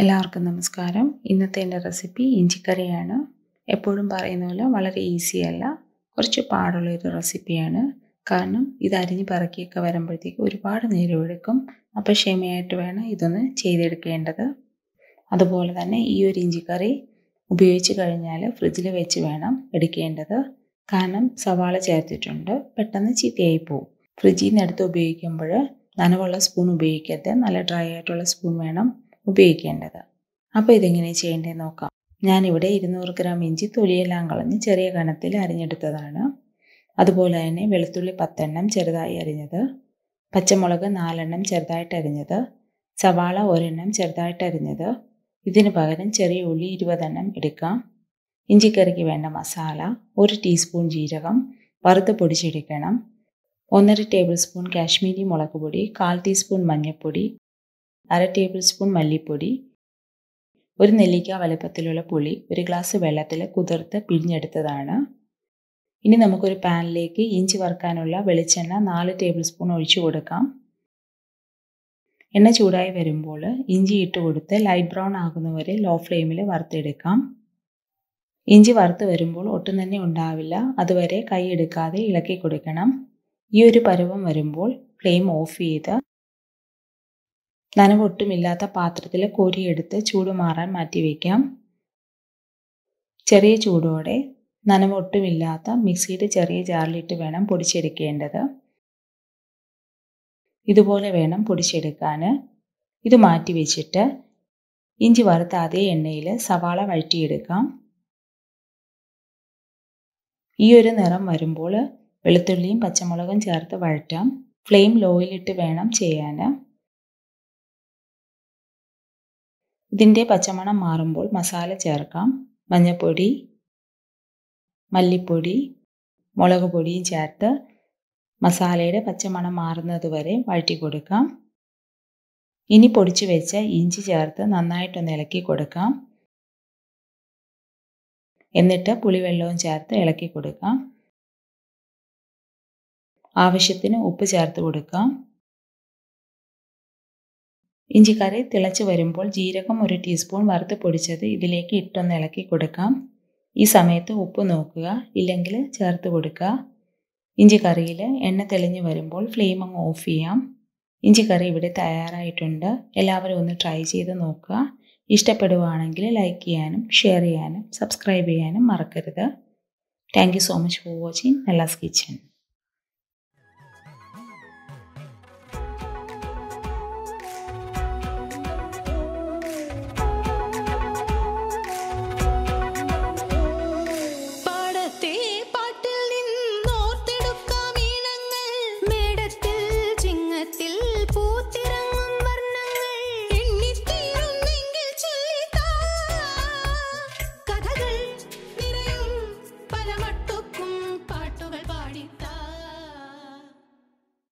എല്ലാവർക്കും നമസ്കാരം ഇന്നത്തെ എൻ്റെ റെസിപ്പി ഇഞ്ചിക്കറിയാണ് എപ്പോഴും പറയുന്ന പോലെ വളരെ ഈസി അല്ല കുറച്ച് പാടുള്ള ഒരു റെസിപ്പിയാണ് കാരണം ഇത് അരിഞ്ഞ് പറക്കിയൊക്കെ വരുമ്പോഴത്തേക്ക് ഒരുപാട് നേരം എടുക്കും അപ്പോൾ ക്ഷമയായിട്ട് വേണം ഇതൊന്ന് ചെയ്തെടുക്കേണ്ടത് അതുപോലെ തന്നെ ഈ ഒരു ഇഞ്ചിക്കറി ഉപയോഗിച്ച് കഴിഞ്ഞാൽ ഫ്രിഡ്ജിൽ വെച്ച് വേണം എടുക്കേണ്ടത് കാരണം സവാള ചേർത്തിട്ടുണ്ട് പെട്ടെന്ന് ചീത്തയായി പോകും ഫ്രിഡ്ജിൽ നിന്ന് എടുത്ത് ഉപയോഗിക്കുമ്പോൾ നനവുള്ള സ്പൂൺ ഉപയോഗിക്കരുത് നല്ല ഡ്രൈ ആയിട്ടുള്ള സ്പൂൺ വേണം ഉപയോഗിക്കേണ്ടത് അപ്പോൾ ഇതെങ്ങനെ ചെയ്യേണ്ടത് നോക്കാം ഞാനിവിടെ ഇരുന്നൂറ് ഗ്രാം ഇഞ്ചി തൊലിയെല്ലാം കളഞ്ഞ് ചെറിയ കനത്തിൽ അരിഞ്ഞെടുത്തതാണ് അതുപോലെ തന്നെ വെളുത്തുള്ളി പത്തെണ്ണം ചെറുതായി അരിഞ്ഞത് പച്ചമുളക് നാലെണ്ണം ചെറുതായിട്ട് അരിഞ്ഞത് സവാള ഒരെണ്ണം ചെറുതായിട്ട് അരിഞ്ഞത് ഇതിന് പകരം ചെറിയ ഉള്ളി ഇരുപതെണ്ണം എടുക്കാം ഇഞ്ചിക്കറിക്ക് വേണ്ട മസാല ഒരു ടീസ്പൂൺ ജീരകം വറുത്ത് പൊടിച്ചെടുക്കണം ഒന്നര ടേബിൾ സ്പൂൺ കാശ്മീരി മുളക് പൊടി കാൽ ടീസ്പൂൺ മഞ്ഞൾപ്പൊടി അര ടേബിൾ സ്പൂൺ മല്ലിപ്പൊടി ഒരു നെല്ലിക്ക വലുപ്പത്തിലുള്ള പുളി ഒരു ഗ്ലാസ് വെള്ളത്തിൽ കുതിർത്ത് പിഴിഞ്ഞെടുത്തതാണ് ഇനി നമുക്കൊരു പാനിലേക്ക് ഇഞ്ചി വറുക്കാനുള്ള വെളിച്ചെണ്ണ നാല് ടേബിൾ സ്പൂൺ ഒഴിച്ചു കൊടുക്കാം എണ്ണ ചൂടായി വരുമ്പോൾ ഇഞ്ചി ഇട്ട് കൊടുത്ത് ലൈറ്റ് ബ്രൗൺ ആകുന്നവരെ ലോ ഫ്ലെയിമിൽ വറുത്തെടുക്കാം ഇഞ്ചി വറുത്ത് വരുമ്പോൾ ഒട്ടും തന്നെ ഉണ്ടാവില്ല അതുവരെ കൈ എടുക്കാതെ ഇളക്കി കൊടുക്കണം ഈ ഒരു പരുവം വരുമ്പോൾ ഫ്ലെയിം ഓഫ് ചെയ്ത് നനവൊട്ടുമില്ലാത്ത പാത്രത്തിൽ കോരിയെടുത്ത് ചൂട് മാറാൻ മാറ്റിവെക്കാം ചെറിയ ചൂടോടെ നനവൊട്ടുമില്ലാത്ത മിക്സിയുടെ ചെറിയ ജാറിലിട്ട് വേണം പൊടിച്ചെടുക്കേണ്ടത് ഇതുപോലെ വേണം പൊടിച്ചെടുക്കാൻ ഇത് മാറ്റി വെച്ചിട്ട് ഇഞ്ചി വറുത്ത അതേ എണ്ണയിൽ സവാള വഴറ്റിയെടുക്കാം ഈ ഒരു നിറം വരുമ്പോൾ വെളുത്തുള്ളിയും പച്ചമുളകും ചേർത്ത് വഴറ്റാം ഫ്ലെയിം ലോയിലിട്ട് വേണം ചെയ്യാൻ ഇതിൻ്റെ പച്ചമണം മാറുമ്പോൾ മസാല ചേർക്കാം മഞ്ഞൾപ്പൊടി മല്ലിപ്പൊടി മുളക് പൊടിയും ചേർത്ത് മസാലയുടെ പച്ചമണം മാറുന്നത് വരെ വഴറ്റി കൊടുക്കാം ഇനി പൊടിച്ചു വെച്ച ഇഞ്ചി ചേർത്ത് നന്നായിട്ടൊന്ന് ഇളക്കി കൊടുക്കാം എന്നിട്ട് പുളിവെള്ളവും ചേർത്ത് ഇളക്കി കൊടുക്കാം ആവശ്യത്തിന് ഉപ്പ് ചേർത്ത് കൊടുക്കാം ഇഞ്ചിക്കറി തിളച്ച് വരുമ്പോൾ ജീരകം ഒരു ടീസ്പൂൺ വറുത്ത് പൊടിച്ചത് ഇതിലേക്ക് ഇട്ടൊന്ന് ഇളക്കി കൊടുക്കാം ഈ സമയത്ത് ഉപ്പ് നോക്കുക ഇല്ലെങ്കിൽ ചേർത്ത് കൊടുക്കുക ഇഞ്ചിക്കറിയിൽ എണ്ണ തെളിഞ്ഞ് വരുമ്പോൾ ഫ്ലെയിം അങ്ങ് ഓഫ് ചെയ്യാം ഇഞ്ചിക്കറി ഇവിടെ തയ്യാറായിട്ടുണ്ട് എല്ലാവരും ഒന്ന് ട്രൈ ചെയ്ത് നോക്കുക ഇഷ്ടപ്പെടുവാണെങ്കിൽ ലൈക്ക് ചെയ്യാനും ഷെയർ ചെയ്യാനും സബ്സ്ക്രൈബ് ചെയ്യാനും മറക്കരുത് thank you so much for watching Nella's kitchen